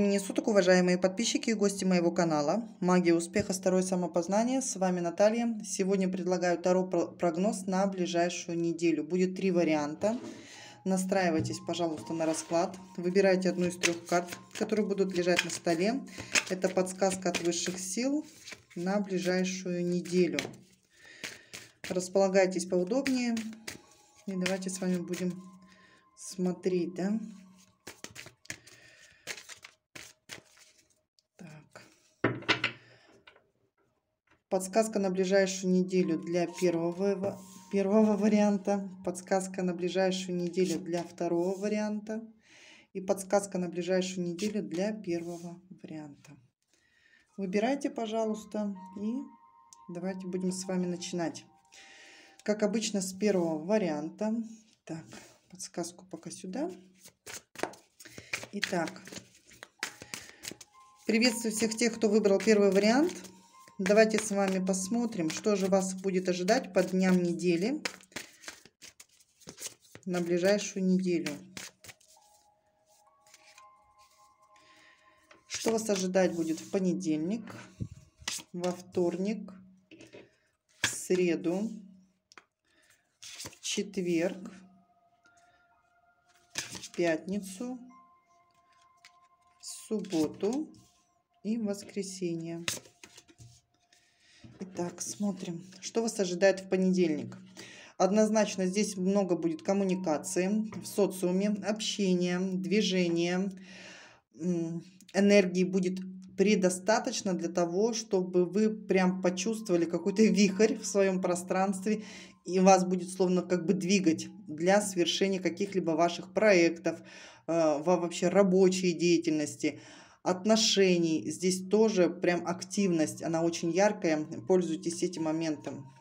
времени суток, уважаемые подписчики и гости моего канала. Магия успеха, второе самопознание. С вами Наталья. Сегодня предлагаю Таро прогноз на ближайшую неделю. Будет три варианта. Настраивайтесь, пожалуйста, на расклад. Выбирайте одну из трех карт, которые будут лежать на столе. Это подсказка от высших сил на ближайшую неделю. Располагайтесь поудобнее. И давайте с вами будем смотреть, да? Подсказка на ближайшую неделю для первого, первого варианта. Подсказка на ближайшую неделю для второго варианта. И подсказка на ближайшую неделю для первого варианта. Выбирайте, пожалуйста, и давайте будем с вами начинать. Как обычно, с первого варианта. Так, подсказку пока сюда. Итак, приветствую всех тех, кто выбрал первый вариант – Давайте с вами посмотрим, что же вас будет ожидать по дням недели на ближайшую неделю. Что вас ожидать будет в понедельник, во вторник, в среду, в четверг, в пятницу, в субботу и в воскресенье. Итак, смотрим. Что вас ожидает в понедельник? Однозначно здесь много будет коммуникации в социуме, общения, движения. Энергии будет предостаточно для того, чтобы вы прям почувствовали какой-то вихрь в своем пространстве, и вас будет словно как бы двигать для совершения каких-либо ваших проектов, э, во вообще рабочей деятельности – отношений. Здесь тоже прям активность, она очень яркая, пользуйтесь этим моментом.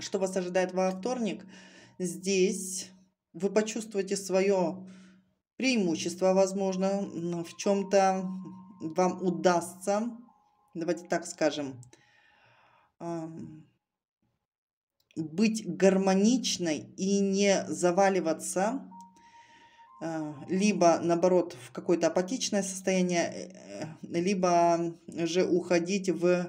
Что вас ожидает во вторник? Здесь вы почувствуете свое преимущество, возможно, в чем-то вам удастся, давайте так скажем, быть гармоничной и не заваливаться а, либо, наоборот, в какое-то апатичное состояние, э, либо же уходить в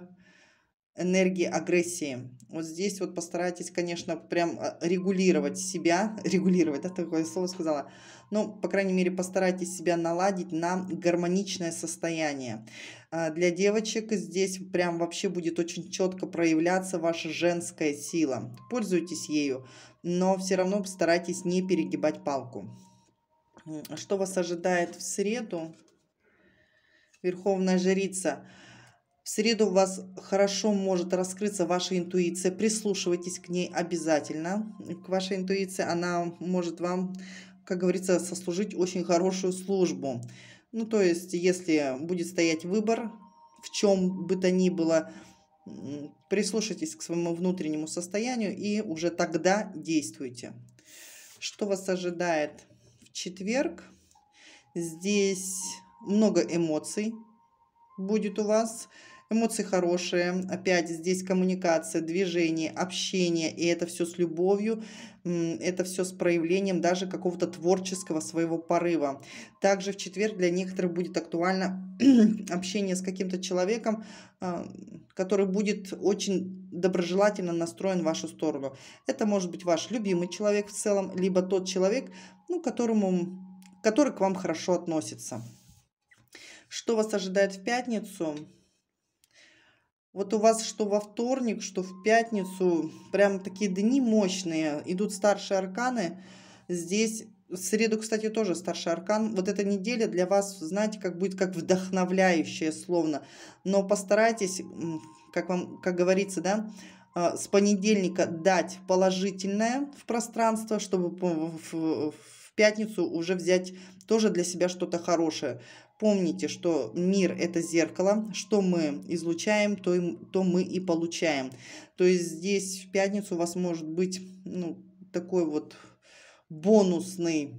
энергии агрессии. Вот здесь вот постарайтесь, конечно, прям э, регулировать себя, регулировать, да, такое слово сказала, ну, по крайней мере, постарайтесь себя наладить на гармоничное состояние. А, для девочек здесь прям вообще будет очень четко проявляться ваша женская сила. Пользуйтесь ею, но все равно постарайтесь не перегибать палку что вас ожидает в среду, Верховная Жрица. В среду у вас хорошо может раскрыться ваша интуиция. Прислушивайтесь к ней обязательно. К вашей интуиции она может вам, как говорится, сослужить очень хорошую службу. Ну, то есть, если будет стоять выбор, в чем бы то ни было, прислушайтесь к своему внутреннему состоянию и уже тогда действуйте. Что вас ожидает? четверг. Здесь много эмоций будет у вас. Эмоции хорошие. Опять здесь коммуникация, движение, общение. И это все с любовью. Это все с проявлением даже какого-то творческого своего порыва. Также в четверг для некоторых будет актуально общение с каким-то человеком, а, который будет очень доброжелательно настроен в вашу сторону. Это может быть ваш любимый человек в целом, либо тот человек, ну, которому, который к вам хорошо относится. Что вас ожидает в пятницу? Вот у вас что во вторник, что в пятницу, прям такие дни мощные, идут старшие арканы. Здесь в среду, кстати, тоже старший аркан. Вот эта неделя для вас, знаете, как будет как вдохновляющая словно. Но постарайтесь, как вам, как говорится, да, а, с понедельника дать положительное в пространство, чтобы в, в, пятницу уже взять тоже для себя что-то хорошее. Помните, что мир – это зеркало, что мы излучаем, то, и, то мы и получаем. То есть здесь в пятницу у вас может быть ну, такой вот бонусный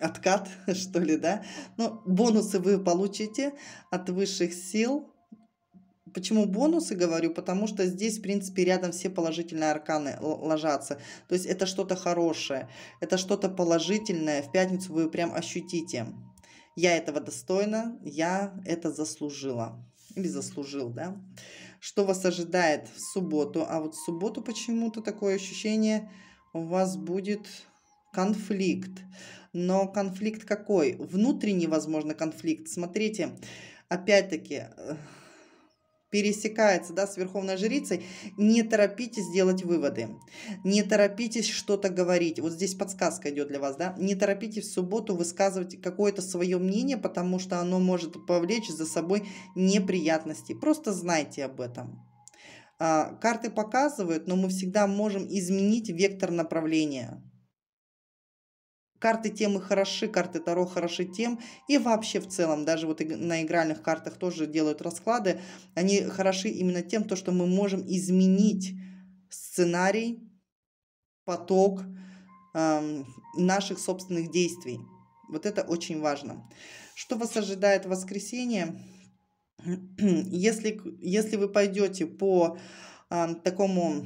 откат, что ли, да? Но ну, бонусы вы получите от высших сил, Почему бонусы говорю? Потому что здесь, в принципе, рядом все положительные арканы ложатся. То есть это что-то хорошее, это что-то положительное. В пятницу вы прям ощутите. Я этого достойна, я это заслужила. Или заслужил, да? Что вас ожидает в субботу? А вот в субботу почему-то такое ощущение у вас будет конфликт. Но конфликт какой? Внутренний, возможно, конфликт. Смотрите, опять-таки, э, пересекается да, с верховной жрицей, не торопитесь делать выводы, не торопитесь что-то говорить. Вот здесь подсказка идет для вас, да, не торопитесь в субботу высказывать какое-то свое мнение, потому что оно может повлечь за собой неприятности. Просто знайте об этом. А, карты показывают, но мы всегда можем изменить вектор направления. Карты темы хороши, карты Таро хороши тем. И вообще в целом, даже вот на игральных картах тоже делают расклады. Они хороши именно тем, то, что мы можем изменить сценарий, поток э, наших собственных действий. Вот это очень важно. Что вас ожидает в воскресенье? Если, если вы пойдете по э, такому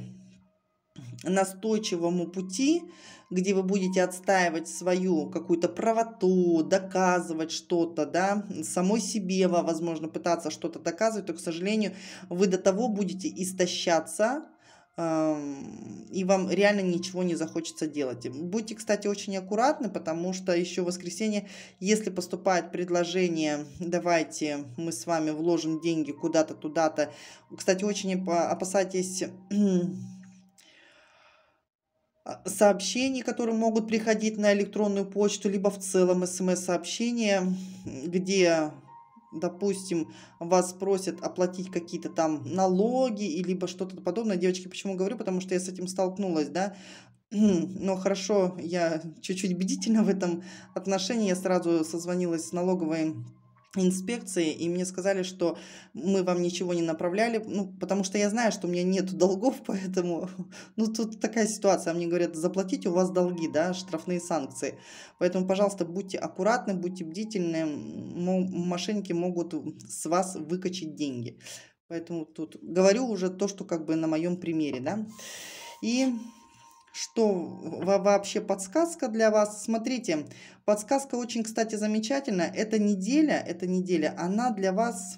настойчивому пути, где вы будете отстаивать свою какую-то правоту, доказывать что-то, да, самой себе, возможно, пытаться что-то доказывать, то, к сожалению, вы до того будете истощаться, эм, и вам реально ничего не захочется делать. Будьте, кстати, очень аккуратны, потому что еще в воскресенье, если поступает предложение, давайте мы с вами вложим деньги куда-то, туда-то. Кстати, очень опасайтесь А, сообщений, которые могут приходить на электронную почту, либо в целом смс-сообщения, где, допустим, вас просят оплатить какие-то там налоги, и либо что-то подобное. Девочки, почему говорю? Потому что я с этим столкнулась, да. Но хорошо, я чуть-чуть бдительно в этом отношении. Я сразу созвонилась с налоговой инспекции, и мне сказали, что мы вам ничего не направляли, ну, потому что я знаю, что у меня нет долгов, поэтому, ну, тут такая ситуация, мне говорят, заплатите, у вас долги, да, штрафные санкции, поэтому, пожалуйста, будьте аккуратны, будьте бдительны, мошенники могут с вас выкачать деньги, поэтому тут говорю уже то, что как бы на моем примере, да, и что вообще подсказка для вас. Смотрите, подсказка очень, кстати, замечательная. Эта неделя, эта неделя, она для вас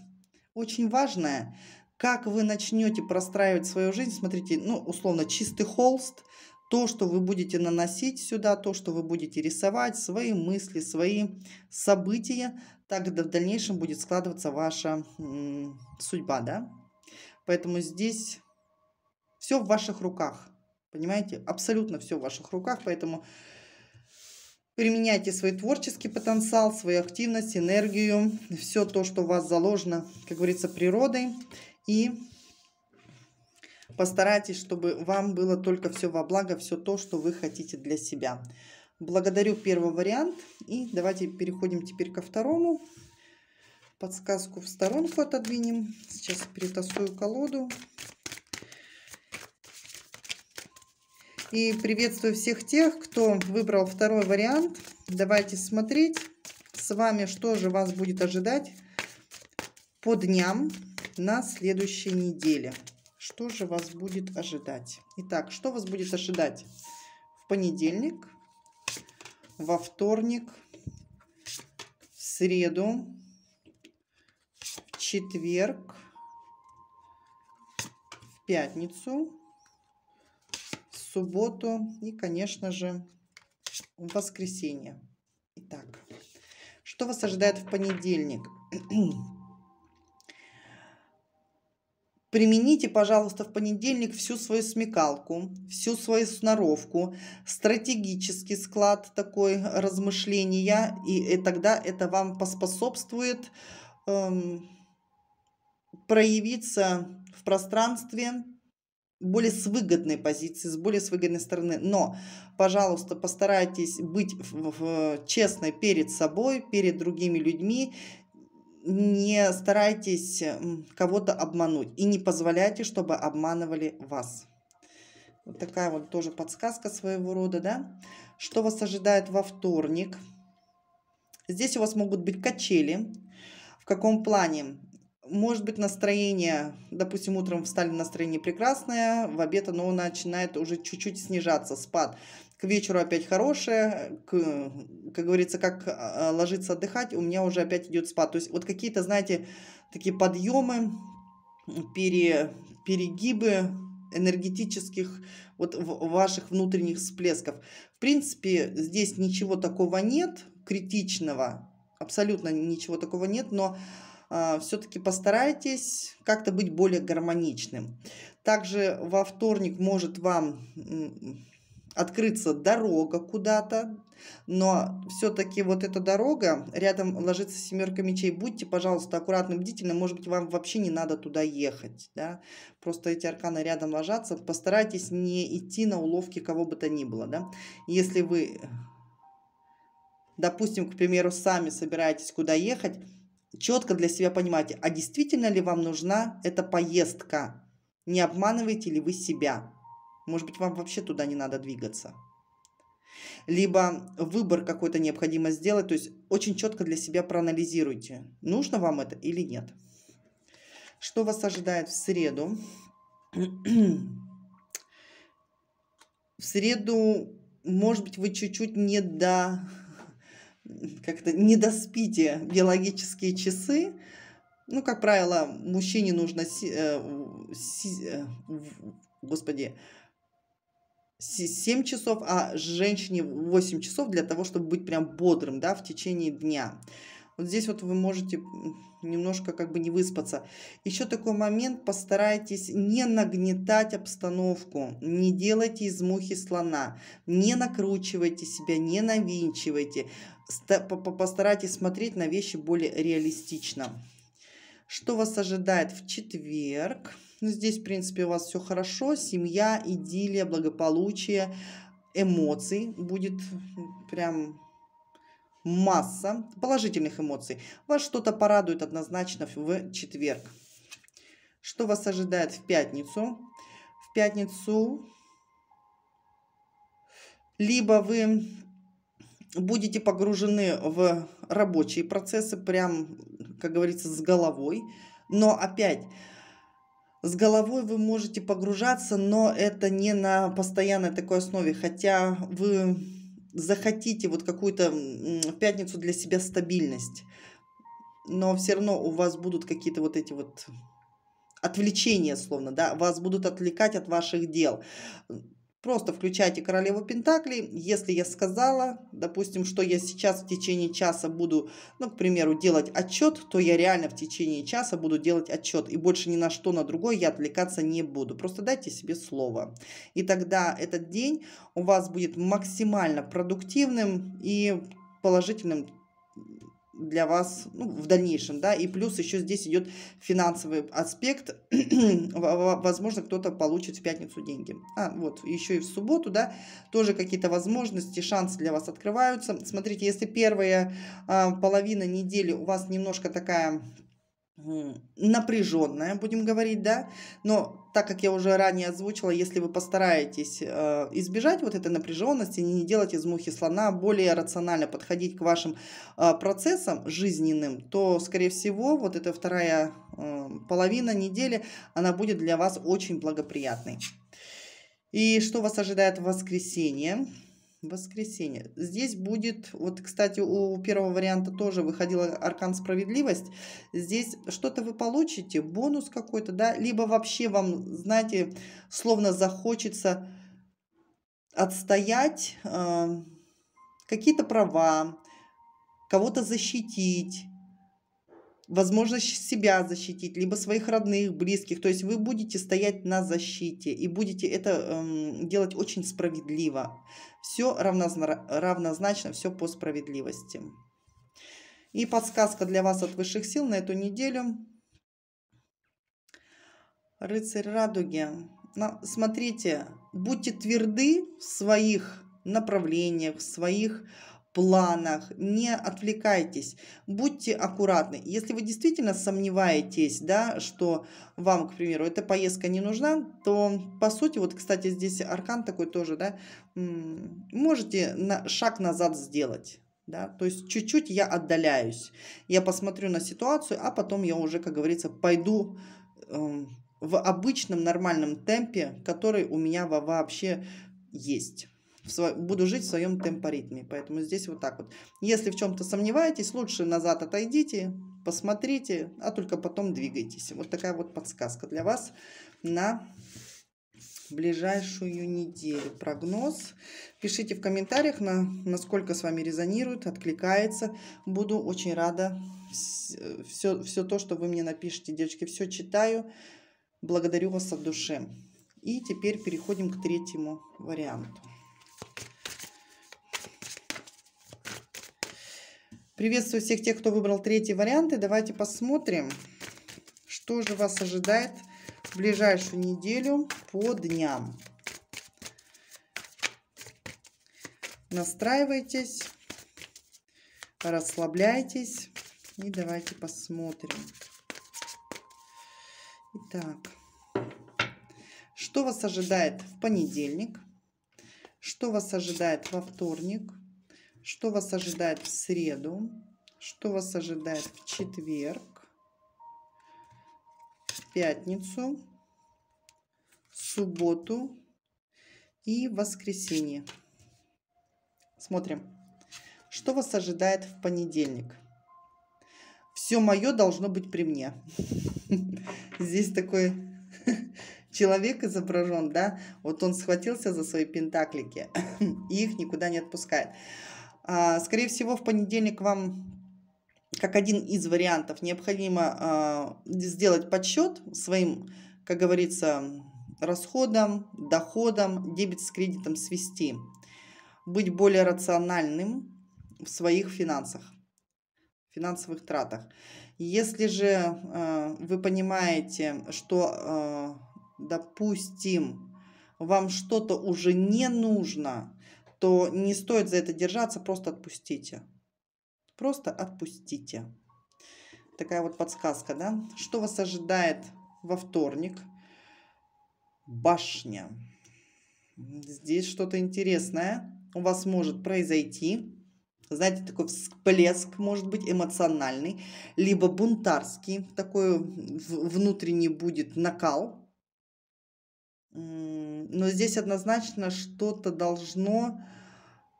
очень важная. Как вы начнете простраивать свою жизнь, смотрите, ну, условно, чистый холст, то, что вы будете наносить сюда, то, что вы будете рисовать, свои мысли, свои события, так в дальнейшем будет складываться ваша судьба, да? Поэтому здесь все в ваших руках. Понимаете, абсолютно все в ваших руках, поэтому применяйте свой творческий потенциал, свою активность, энергию, все то, что у вас заложено, как говорится, природой. И постарайтесь, чтобы вам было только все во благо, все то, что вы хотите для себя. Благодарю первый вариант. И давайте переходим теперь ко второму. Подсказку в сторонку отодвинем. Сейчас перетасую колоду. И приветствую всех тех, кто выбрал второй вариант. Давайте смотреть с вами, что же вас будет ожидать по дням на следующей неделе. Что же вас будет ожидать? Итак, что вас будет ожидать в понедельник, во вторник, в среду, в четверг, в пятницу – субботу и, конечно же, в воскресенье. Итак, что вас ожидает в понедельник? Примените, пожалуйста, в понедельник всю свою смекалку, всю свою сноровку, стратегический склад такой размышления, и, и э, тогда это вам поспособствует эм, проявиться в пространстве, более с выгодной позиции, с более с выгодной стороны. Но, пожалуйста, постарайтесь быть честной перед собой, перед другими людьми, не старайтесь кого-то обмануть и не позволяйте, чтобы обманывали вас. Вот такая вот тоже подсказка своего рода, да? Что вас ожидает во вторник? Здесь у вас могут быть качели. В каком плане? может быть, настроение, допустим, утром встали настроение прекрасное, в обед оно начинает уже чуть-чуть снижаться, спад. К вечеру опять хорошее, к, как говорится, как а, ложиться отдыхать, у меня уже опять идет спад. То есть вот какие-то, знаете, такие подъемы, пере, перегибы энергетических вот в ваших внутренних всплесков. В принципе, здесь ничего такого нет критичного, абсолютно ничего такого нет, но а, все-таки постарайтесь как-то быть более гармоничным. Также во вторник может вам открыться дорога куда-то, но все-таки вот эта дорога, рядом ложится семерка мечей, будьте, пожалуйста, аккуратны, бдительны, может быть, вам вообще не надо туда ехать, да, просто эти арканы рядом ложатся, постарайтесь не идти на уловки кого бы то ни было, да, если вы, допустим, к примеру, сами собираетесь куда ехать, четко для себя понимаете, а действительно ли вам нужна эта поездка? Не обманываете ли вы себя? Может быть, вам вообще туда не надо двигаться? Либо выбор какой-то необходимо сделать, то есть очень четко для себя проанализируйте, нужно вам это или нет. Что вас ожидает в среду? в среду, может быть, вы чуть-чуть не до как-то недоспите биологические часы. Ну, как правило, мужчине нужно, э, э, господи, 7 часов, а женщине 8 часов для того, чтобы быть прям бодрым, да, в течение дня. Вот здесь вот вы можете немножко как бы не выспаться. Еще такой момент, постарайтесь не нагнетать обстановку, не делайте из мухи слона, не накручивайте себя, не навинчивайте. Постарайтесь смотреть на вещи более реалистично. Что вас ожидает в четверг? Ну, здесь, в принципе, у вас все хорошо. Семья, идиллия, благополучие, эмоций будет прям масса положительных эмоций. Вас что-то порадует однозначно в четверг. Что вас ожидает в пятницу? В пятницу либо вы будете погружены в рабочие процессы, прям, как говорится, с головой. Но опять, с головой вы можете погружаться, но это не на постоянной такой основе. Хотя вы захотите вот какую-то в пятницу для себя стабильность, но все равно у вас будут какие-то вот эти вот отвлечения, словно, да, вас будут отвлекать от ваших дел. Просто включайте королеву Пентаклей. Если я сказала, допустим, что я сейчас в течение часа буду, ну, к примеру, делать отчет, то я реально в течение часа буду делать отчет. И больше ни на что, на другое я отвлекаться не буду. Просто дайте себе слово. И тогда этот день у вас будет максимально продуктивным и положительным для вас ну, в дальнейшем, да, и плюс еще здесь идет финансовый аспект, возможно, кто-то получит в пятницу деньги, а, вот, еще и в субботу, да, тоже какие-то возможности, шансы для вас открываются, смотрите, если первая а, половина недели у вас немножко такая напряженная, будем говорить, да, но так как я уже ранее озвучила, если вы постараетесь э, избежать вот этой напряженности, не делать из мухи слона, более рационально подходить к вашим э, процессам жизненным, то, скорее всего, вот эта вторая э, половина недели, она будет для вас очень благоприятной. И что вас ожидает в воскресенье? Воскресенье. Здесь будет, вот, кстати, у первого варианта тоже выходила аркан справедливость. Здесь что-то вы получите, бонус какой-то, да, либо вообще вам, знаете, словно захочется отстоять э, какие-то права, кого-то защитить, возможность себя защитить, либо своих родных, близких. То есть вы будете стоять на защите и будете это эм, делать очень справедливо. Все равнозна- равнозначно, все по справедливости. И подсказка для вас от высших сил на эту неделю. Рыцарь радуги. Но, смотрите, будьте тверды в своих направлениях, в своих планах, не отвлекайтесь, будьте аккуратны. Если вы действительно сомневаетесь, да, что вам, к примеру, эта поездка не нужна, то по сути, вот, кстати, здесь аркан такой тоже, да, можете на, шаг назад сделать. Да, то есть чуть-чуть я отдаляюсь, я посмотрю на ситуацию, а потом я уже, как говорится, пойду э, в обычном нормальном темпе, который у меня вообще есть в сво... буду жить в своем темпоритме. Поэтому здесь вот так вот. Если в чем-то сомневаетесь, лучше назад отойдите, посмотрите, а только потом двигайтесь. Вот такая вот подсказка для вас на ближайшую неделю. Прогноз. Пишите в комментариях, на, насколько с вами резонирует, откликается. Буду очень рада. Все, все то, что вы мне напишите, девочки, все читаю. Благодарю вас от души. И теперь переходим к третьему варианту. Приветствую всех тех, кто выбрал третий вариант. И давайте посмотрим, что же вас ожидает в ближайшую неделю по дням. Настраивайтесь, расслабляйтесь. И давайте посмотрим. Итак, что вас ожидает в понедельник? что вас ожидает во вторник, что вас ожидает в среду, что вас ожидает в четверг, в пятницу, в субботу и в воскресенье. Смотрим. Что вас ожидает в понедельник? Все мое должно быть при мне. Здесь такой человек изображен, да, вот он схватился за свои пентаклики и их никуда не отпускает. А, скорее всего, в понедельник вам как один из вариантов необходимо а, сделать подсчет своим, как говорится, расходам, доходам, дебет с кредитом свести, быть более рациональным в своих финансах, финансовых тратах. Если же э, вы понимаете, что а, допустим, вам что-то уже не нужно, то не стоит за это держаться, просто отпустите. Просто отпустите. Такая вот подсказка, да? Что вас ожидает во вторник? Башня. Здесь что-то интересное у вас может произойти. Знаете, такой всплеск может быть эмоциональный, либо бунтарский, такой внутренний будет накал. Но здесь однозначно что-то должно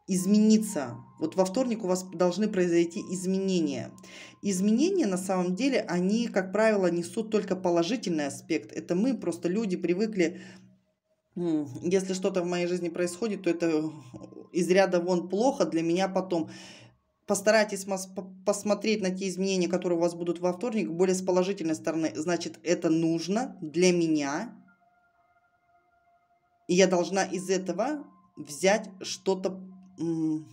измениться. Вот во вторник у вас должны произойти изменения. Изменения, на самом деле, они, как правило, несут только положительный аспект. Это мы, просто люди, привыкли, если что-то в моей жизни происходит, то это из ряда вон плохо для меня потом. Постарайтесь посмотреть на те изменения, которые у вас будут во вторник, более с положительной стороны. Значит, это нужно для меня, и я должна из этого взять что-то, ну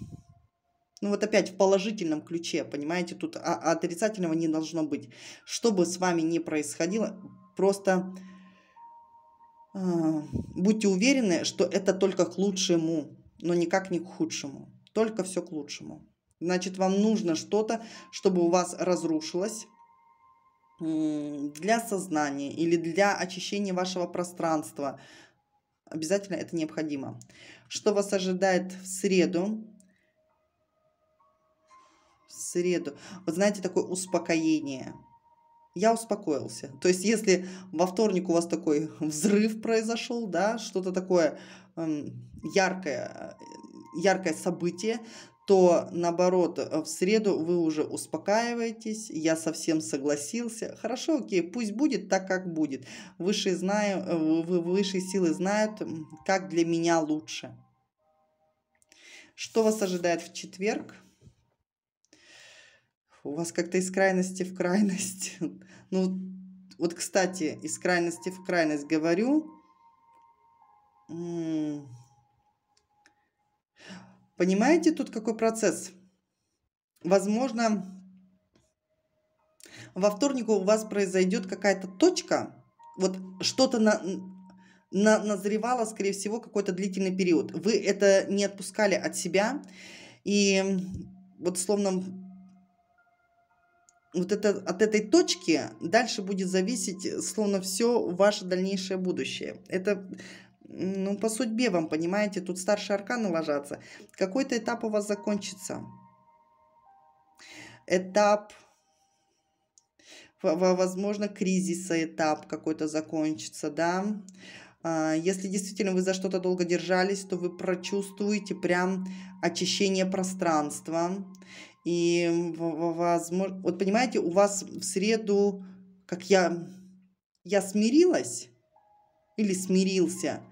вот опять в положительном ключе, понимаете, тут а отрицательного не должно быть. Что бы с вами ни происходило, просто а, будьте уверены, что это только к лучшему, но никак не к худшему. Только все к лучшему. Значит, вам нужно что-то, чтобы у вас разрушилось для сознания или для очищения вашего пространства – Обязательно это необходимо. Что вас ожидает в среду? В среду. Вот знаете, такое успокоение. Я успокоился. То есть, если во вторник у вас такой взрыв произошел, да, что-то такое эм, яркое, э, яркое событие, то наоборот, в среду вы уже успокаиваетесь, я совсем согласился. Хорошо, окей, пусть будет так, как будет. Высшие, знаю, э, высшие силы знают, как для меня лучше. Что вас ожидает в четверг? У вас как-то из крайности в крайность. Ну, вот, кстати, из крайности в крайность говорю. Понимаете тут какой процесс? Возможно, во вторник у вас произойдет какая-то точка, вот что-то на, на, назревало, скорее всего, какой-то длительный период. Вы это не отпускали от себя, и вот словно вот это, от этой точки дальше будет зависеть словно все ваше дальнейшее будущее. Это ну, по судьбе вам, понимаете, тут старшие арканы ложатся. Какой-то этап у вас закончится. Этап, возможно, кризиса этап какой-то закончится, да. А, если действительно вы за что-то долго держались, то вы прочувствуете прям очищение пространства. И, возможно, вот понимаете, у вас в среду, как я, я смирилась или смирился –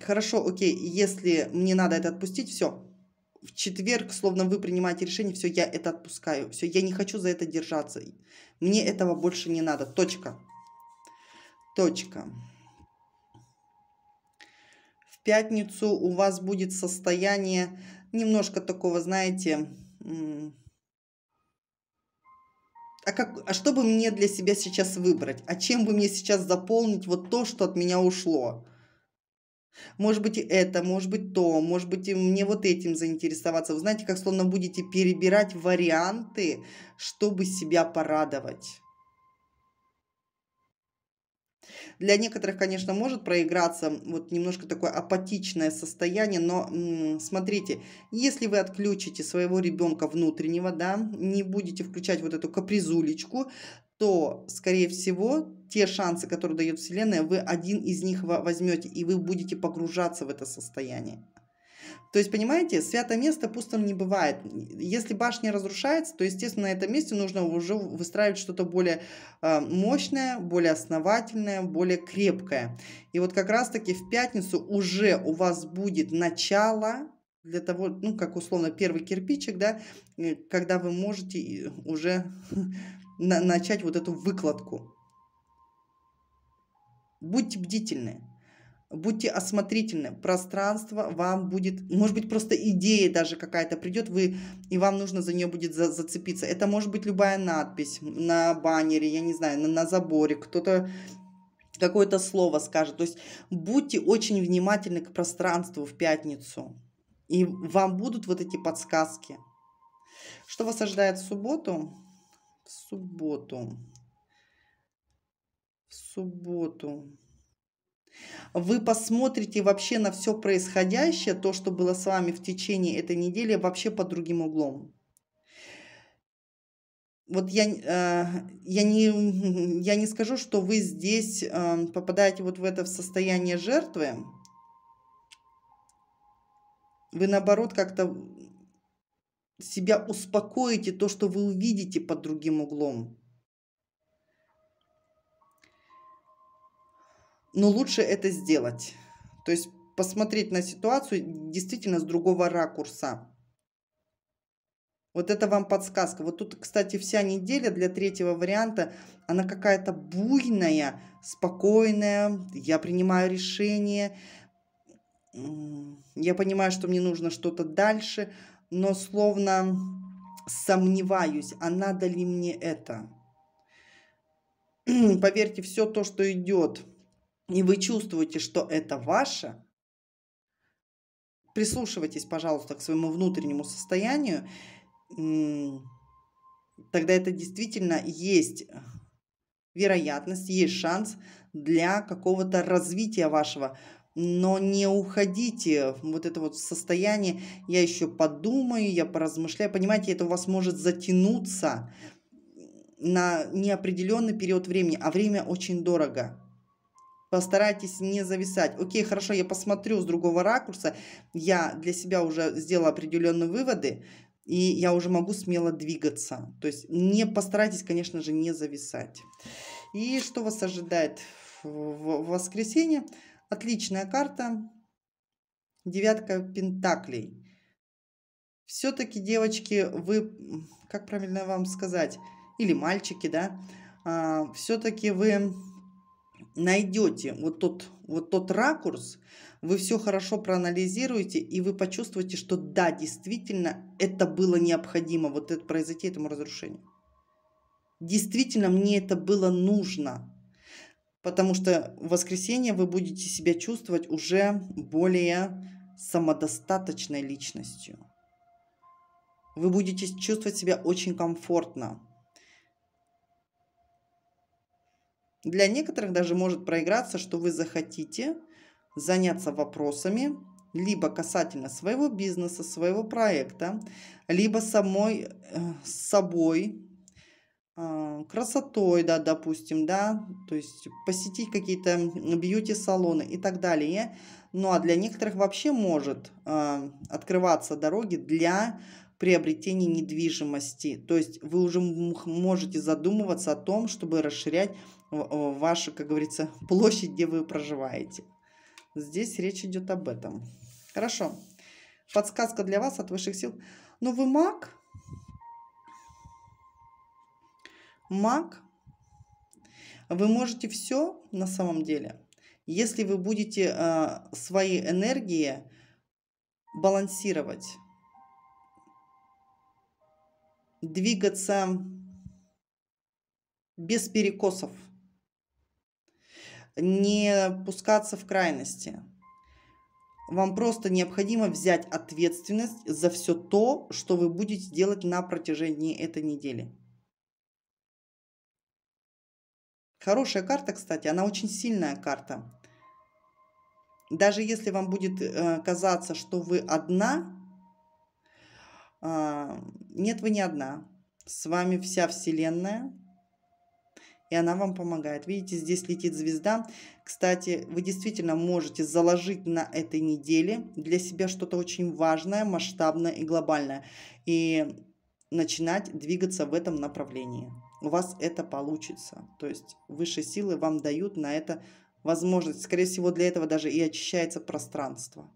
Хорошо, окей, если мне надо это отпустить, все. В четверг, словно вы принимаете решение, все, я это отпускаю. Все, я не хочу за это держаться. Мне этого больше не надо. Точка. Точка. В пятницу у вас будет состояние немножко такого, знаете, а, как, а что бы мне для себя сейчас выбрать? А чем бы мне сейчас заполнить вот то, что от меня ушло? Может быть, это, может быть, то, может быть, мне вот этим заинтересоваться. Вы знаете, как словно будете перебирать варианты, чтобы себя порадовать. Для некоторых, конечно, может проиграться вот немножко такое апатичное состояние, но смотрите, если вы отключите своего ребенка внутреннего, да, не будете включать вот эту капризулечку, то, скорее всего, те шансы, которые дает Вселенная, вы один из них возьмете, и вы будете погружаться в это состояние. То есть, понимаете, святое место пустым не бывает. Если башня разрушается, то, естественно, на этом месте нужно уже выстраивать что-то более э, мощное, более основательное, более крепкое. И вот как раз-таки в пятницу уже у вас будет начало для того, ну, как условно, первый кирпичик, да, э, когда вы можете уже на, начать вот эту выкладку. Будьте бдительны, будьте осмотрительны. Пространство вам будет, может быть, просто идея даже какая-то придет, вы, и вам нужно за нее будет за, зацепиться. Это может быть любая надпись на баннере, я не знаю, на, на заборе, кто-то какое-то слово скажет. То есть будьте очень внимательны к пространству в пятницу. И вам будут вот эти подсказки. Что вас ожидает в субботу? в субботу. В субботу. Вы посмотрите вообще на все происходящее, то, что было с вами в течение этой недели, вообще под другим углом. Вот я, э, я, не, я не скажу, что вы здесь э, попадаете вот в это состояние жертвы. Вы наоборот как-то себя успокоите, то, что вы увидите под другим углом. Но лучше это сделать. То есть посмотреть на ситуацию действительно с другого ракурса. Вот это вам подсказка. Вот тут, кстати, вся неделя для третьего варианта, она какая-то буйная, спокойная. Я принимаю решение. Я понимаю, что мне нужно что-то дальше но словно сомневаюсь, а надо ли мне это. Поверьте, все то, что идет, и вы чувствуете, что это ваше, прислушивайтесь, пожалуйста, к своему внутреннему состоянию, тогда это действительно есть вероятность, есть шанс для какого-то развития вашего но не уходите в вот это вот состояние, я еще подумаю, я поразмышляю, понимаете, это у вас может затянуться на неопределенный период времени, а время очень дорого. Постарайтесь не зависать. Окей, хорошо, я посмотрю с другого ракурса, я для себя уже сделала определенные выводы, и я уже могу смело двигаться. То есть не постарайтесь, конечно же, не зависать. И что вас ожидает в воскресенье? Отличная карта. Девятка пентаклей. Все-таки, девочки, вы, как правильно вам сказать, или мальчики, да, а, все-таки вы найдете вот тот, вот тот ракурс, вы все хорошо проанализируете, и вы почувствуете, что да, действительно, это было необходимо, вот это произойти этому разрушению. Действительно, мне это было нужно потому что в воскресенье вы будете себя чувствовать уже более самодостаточной личностью. Вы будете чувствовать себя очень комфортно. Для некоторых даже может проиграться, что вы захотите заняться вопросами, либо касательно своего бизнеса, своего проекта, либо самой э, собой, а, красотой, да, допустим, да, то есть посетить какие-то бьюти-салоны и так далее. Ну а для некоторых вообще может а, открываться дороги для приобретения недвижимости. То есть вы уже можете задумываться о том, чтобы расширять вашу, как говорится, площадь, где вы проживаете. Здесь речь идет об этом. Хорошо. Подсказка для вас от высших сил. Ну вы маг, маг, вы можете все на самом деле, если вы будете э, свои энергии балансировать, двигаться без перекосов, не пускаться в крайности. Вам просто необходимо взять ответственность за все то, что вы будете делать на протяжении этой недели. Хорошая карта, кстати, она очень сильная карта. Даже если вам будет э, казаться, что вы одна, а, нет, вы не одна. С вами вся Вселенная, и она вам помогает. Видите, здесь летит звезда. Кстати, вы действительно можете заложить на этой неделе для себя что-то очень важное, масштабное и глобальное. И начинать двигаться в этом направлении у вас это получится. То есть высшие силы вам дают на это возможность. Скорее всего, для этого даже и очищается пространство,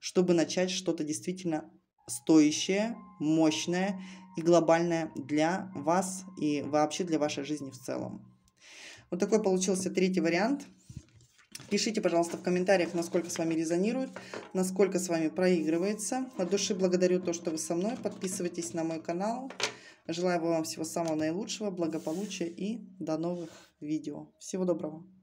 чтобы начать что-то действительно стоящее, мощное и глобальное для вас и вообще для вашей жизни в целом. Вот такой получился третий вариант. Пишите, пожалуйста, в комментариях, насколько с вами резонирует, насколько с вами проигрывается. От души благодарю то, что вы со мной. Подписывайтесь на мой канал. Желаю вам всего самого наилучшего, благополучия и до новых видео. Всего доброго!